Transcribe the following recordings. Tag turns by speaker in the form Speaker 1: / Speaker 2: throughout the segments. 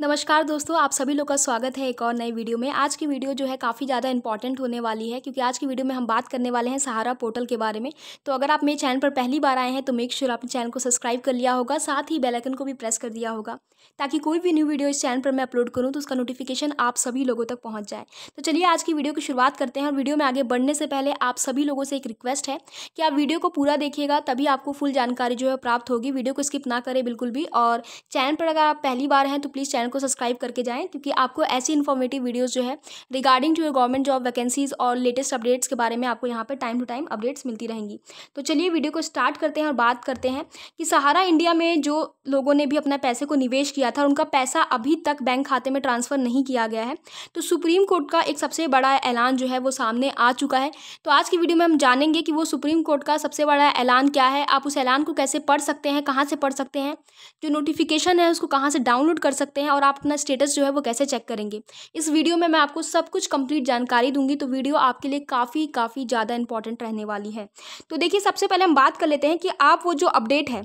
Speaker 1: नमस्कार दोस्तों आप सभी लोग का स्वागत है एक और नई वीडियो में आज की वीडियो जो है काफ़ी ज़्यादा इंपॉर्टेंट होने वाली है क्योंकि आज की वीडियो में हम बात करने वाले हैं सहारा पोर्टल के बारे में तो अगर आप मेरे चैनल पर पहली बार आए हैं तो मेक श्योर आपने चैनल को सब्सक्राइब कर लिया होगा साथ ही बेलाइकन को भी प्रेस कर दिया होगा ताकि कोई भी न्यू वीडियो इस चैनल पर मैं अपलोड करूँ तो उसका नोटिफिकेशन आप सभी लोगों तक पहुँच जाए तो चलिए आज की वीडियो की शुरुआत करते हैं और वीडियो में आगे बढ़ने से पहले आप सभी लोगों से एक रिक्वेस्ट है कि आप वीडियो को पूरा देखिएगा तभी आपको फुल जानकारी जो है प्राप्त होगी वीडियो को स्किप ना करें बिल्कुल भी और चैनल पर अगर आप पहली बार हैं तो प्लीज़ चैनल चैनल को सब्सक्राइब करके जाएँ क्योंकि आपको ऐसी इन्फॉर्मेटिव वीडियोज़ जो है regarding to your government job vacancies और लेटेस्ट अपडेट्स के बारे में आपको यहाँ पर टाइम टू टाइम अपडेट्स मिलती रहेंगी तो चलिए वीडियो को स्टार्ट करते हैं और बात करते हैं कि सहारा इंडिया में जो लोगों ने भी अपना पैसे को निवेश किया था उनका पैसा अभी तक बैंक खाते में ट्रांसफ़र नहीं किया गया है तो सुप्रीम कोर्ट का एक सबसे बड़ा ऐलान जो है वो सामने आ चुका है तो आज की वीडियो में हम जानेंगे कि वो सुप्रीम कोर्ट का सबसे बड़ा ऐलान क्या है आप उस ऐलान को कैसे पढ़ सकते हैं कहाँ से पढ़ सकते हैं जो नोटिफिकेशन है उसको कहाँ से डाउनलोड कर सकते हैं और आप अपना स्टेटस जो है वो कैसे चेक करेंगे इस वीडियो में मैं आपको सब कुछ कंप्लीट जानकारी दूंगी तो वीडियो आपके लिए काफ़ी काफ़ी ज़्यादा इंपॉर्टेंट रहने वाली है तो देखिए सबसे पहले हम बात कर लेते हैं कि आप वो जो अपडेट है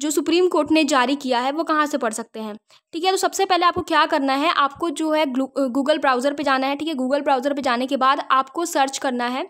Speaker 1: जो सुप्रीम कोर्ट ने जारी किया है वो कहाँ से पढ़ सकते हैं ठीक है तो सबसे पहले आपको क्या करना है आपको जो है गूगल ब्राउज़र पे जाना है ठीक है गूगल ब्राउज़र पे जाने के बाद आपको सर्च करना है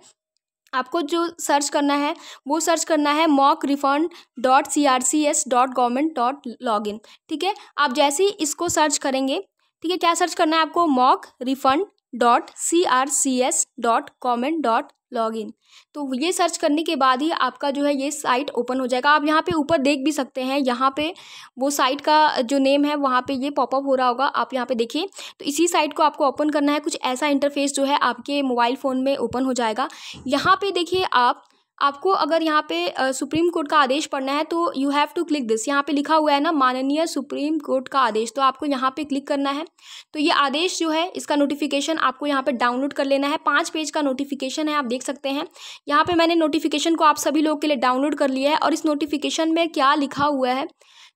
Speaker 1: आपको जो सर्च करना है वो सर्च करना है mock refund dot C R C S dot government dot log in ठीक है आप जैसे ही इसको सर्च करेंगे ठीक है क्या सर्च करना है आपको mock refund dot C R C S dot comment dot log in तो ये सर्च करने के बाद ही आपका जो है ये साइट ओपन हो जाएगा आप यहाँ पे ऊपर देख भी सकते हैं यहाँ पे वो साइट का जो नेम है वहाँ पे ये पॉपअप हो रहा होगा आप यहाँ पे देखिए तो इसी साइट को आपको ओपन करना है कुछ ऐसा इंटरफेस जो है आपके मोबाइल फ़ोन में ओपन हो जाएगा यहाँ पर देखिए आप आपको अगर यहाँ पे सुप्रीम कोर्ट का आदेश पढ़ना है तो you have to click this यहाँ पे लिखा हुआ है ना माननीय सुप्रीम कोर्ट का आदेश तो आपको यहाँ पे क्लिक करना है तो ये आदेश जो है इसका नोटिफिकेशन आपको यहाँ पे डाउनलोड कर लेना है पाँच पेज का नोटिफिकेशन है आप देख सकते हैं यहाँ पर मैंने नोटिफिकेशन को आप सभी लोग के लिए डाउनलोड कर लिया है और इस नोटिफिकेशन में क्या लिखा हुआ है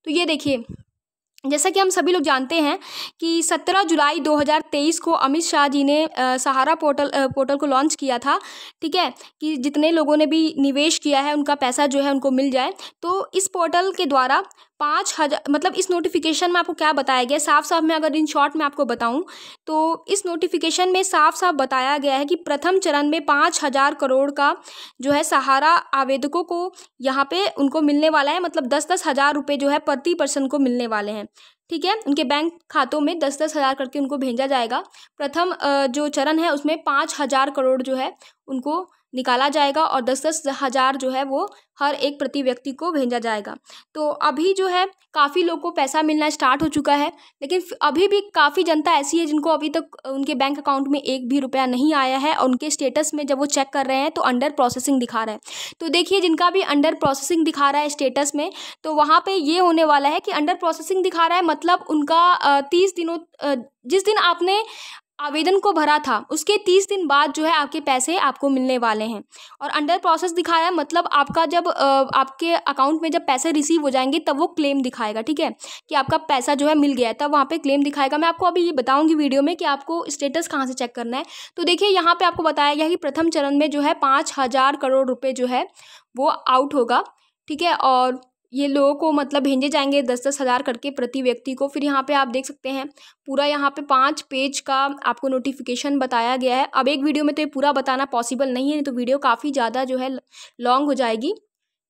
Speaker 1: तो ये देखिए जैसा कि हम सभी लोग जानते हैं कि 17 जुलाई 2023 को अमित शाह जी ने आ, सहारा पोर्टल आ, पोर्टल को लॉन्च किया था ठीक है कि जितने लोगों ने भी निवेश किया है उनका पैसा जो है उनको मिल जाए तो इस पोर्टल के द्वारा पाँच हज़ार मतलब इस नोटिफिकेशन में आपको क्या बताया गया साफ साफ मैं अगर इन शॉर्ट में आपको बताऊं तो इस नोटिफिकेशन में साफ साफ बताया गया है कि प्रथम चरण में पाँच हज़ार करोड़ का जो है सहारा आवेदकों को यहाँ पे उनको मिलने वाला है मतलब दस दस हज़ार रुपये जो है प्रति पर्सन को मिलने वाले हैं ठीक है उनके बैंक खातों में दस दस हज़ार करके उनको भेजा जाएगा प्रथम जो चरण है उसमें पाँच हज़ार करोड़ जो है उनको निकाला जाएगा और दस दस हज़ार जो है वो हर एक प्रति व्यक्ति को भेजा जाएगा तो अभी जो है काफ़ी लोग को पैसा मिलना स्टार्ट हो चुका है लेकिन अभी भी काफ़ी जनता ऐसी है जिनको अभी तक उनके बैंक अकाउंट में एक भी रुपया नहीं आया है और उनके स्टेटस में जब वो चेक कर रहे हैं तो अंडर प्रोसेसिंग दिखा रहा है तो देखिए जिनका भी अंडर प्रोसेसिंग दिखा रहा है स्टेटस में तो वहाँ पर ये होने वाला है कि अंडर प्रोसेसिंग दिखा रहा है मतलब उनका तीस दिनों जिस दिन आपने आवेदन को भरा था उसके तीस दिन बाद जो है आपके पैसे आपको मिलने वाले हैं और अंडर प्रोसेस दिखाया मतलब आपका जब आपके अकाउंट में जब पैसे रिसीव हो जाएंगे तब वो क्लेम दिखाएगा ठीक है कि आपका पैसा जो है मिल गया है तब वहाँ पर क्लेम दिखाएगा मैं आपको अभी ये बताऊँगी वीडियो में कि आपको स्टेटस कहाँ से चेक करना है तो देखिए यहाँ पर आपको बताया गया कि प्रथम चरण में जो है पाँच करोड़ रुपये जो है वो आउट होगा ठीक है और ये लोगों को मतलब भेजे जाएंगे दस दस हज़ार करके प्रति व्यक्ति को फिर यहाँ पे आप देख सकते हैं पूरा यहाँ पे पाँच पेज का आपको नोटिफिकेशन बताया गया है अब एक वीडियो में तो ये पूरा बताना पॉसिबल नहीं है नहीं तो वीडियो काफ़ी ज़्यादा जो है लॉन्ग हो जाएगी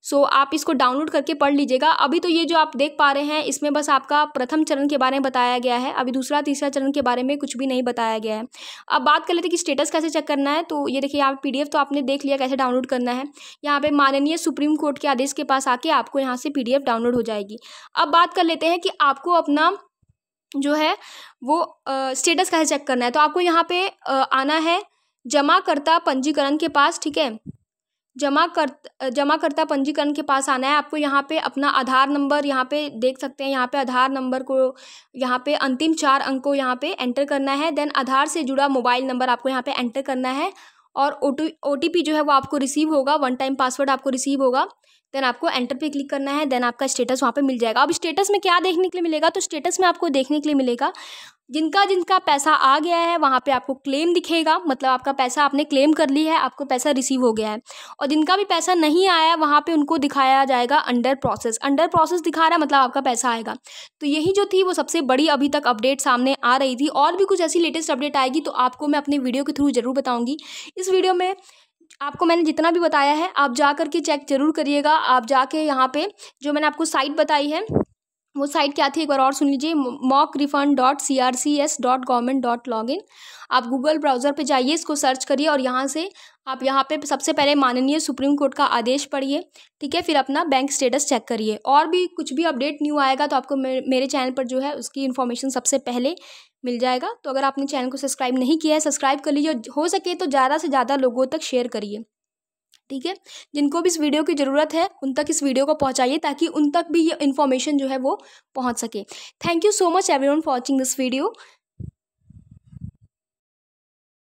Speaker 1: सो so, आप इसको डाउनलोड करके पढ़ लीजिएगा अभी तो ये जो आप देख पा रहे हैं इसमें बस आपका प्रथम चरण के बारे में बताया गया है अभी दूसरा तीसरा चरण के बारे में कुछ भी नहीं बताया गया है अब बात कर लेते हैं कि स्टेटस कैसे चेक करना है तो ये देखिए यहाँ पी तो आपने देख लिया कैसे डाउनलोड करना है यहाँ पर माननीय सुप्रीम कोर्ट के आदेश के पास आके आपको यहाँ से पी डाउनलोड हो जाएगी अब बात कर लेते हैं कि आपको अपना जो है वो स्टेटस कैसे चेक करना है तो आपको यहाँ पर आना है जमाकर्ता पंजीकरण के पास ठीक है जमा कर जमाकर्ता पंजीकरण के पास आना है आपको यहाँ पे अपना आधार नंबर यहाँ पे देख सकते हैं यहाँ पे आधार नंबर को यहाँ पे अंतिम चार अंक को यहाँ पे एंटर करना है देन आधार से जुड़ा मोबाइल नंबर आपको यहाँ पे एंटर करना है और ओ टी जो है वो आपको रिसीव होगा वन टाइम पासवर्ड आपको रिसीव होगा देन आपको एंटर पे क्लिक करना है देन आपका स्टेटस वहाँ पे मिल जाएगा अब स्टेटस में क्या देखने के लिए मिलेगा तो स्टेटस में आपको देखने के लिए मिलेगा जिनका जिनका पैसा आ गया है वहाँ पे आपको क्लेम दिखेगा मतलब आपका पैसा आपने क्लेम कर लिया है आपको पैसा रिसीव हो गया है और जिनका भी पैसा नहीं आया वहाँ पे उनको दिखाया जाएगा अंडर प्रोसेस अंडर प्रोसेस दिखा रहा है मतलब आपका पैसा आएगा तो यही जो थी वो सबसे बड़ी अभी तक अपडेट सामने आ रही थी और भी कुछ ऐसी लेटेस्ट अपडेट आएगी तो आपको मैं अपने वीडियो के थ्रू ज़रूर बताऊँगी इस वीडियो में आपको मैंने जितना भी बताया है आप जा कर के चेक ज़रूर करिएगा आप जाके यहाँ पे जो मैंने आपको साइट बताई है वो साइट क्या थी एक बार और सुन लीजिए mock refund dot C R C S dot government dot log in आप गूगल ब्राउज़र पे जाइए इसको सर्च करिए और यहाँ से आप यहाँ पे सबसे पहले माननीय सुप्रीम कोर्ट का आदेश पढ़िए ठीक है फिर अपना बैंक स्टेटस चेक करिए और भी कुछ भी अपडेट न्यू आएगा तो आपको मेरे चैनल पर जो है उसकी इन्फॉर्मेशन सबसे पहले मिल जाएगा तो अगर आपने चैनल को सब्सक्राइब नहीं किया है सब्सक्राइब कर लीजिए हो सके तो ज़्यादा से ज़्यादा लोगों तक शेयर करिए ठीक है जिनको भी इस वीडियो की ज़रूरत है उन तक इस वीडियो को पहुँचाइए ताकि उन तक भी ये इन्फॉर्मेशन जो है वो पहुँच सके thank you so much everyone for watching this video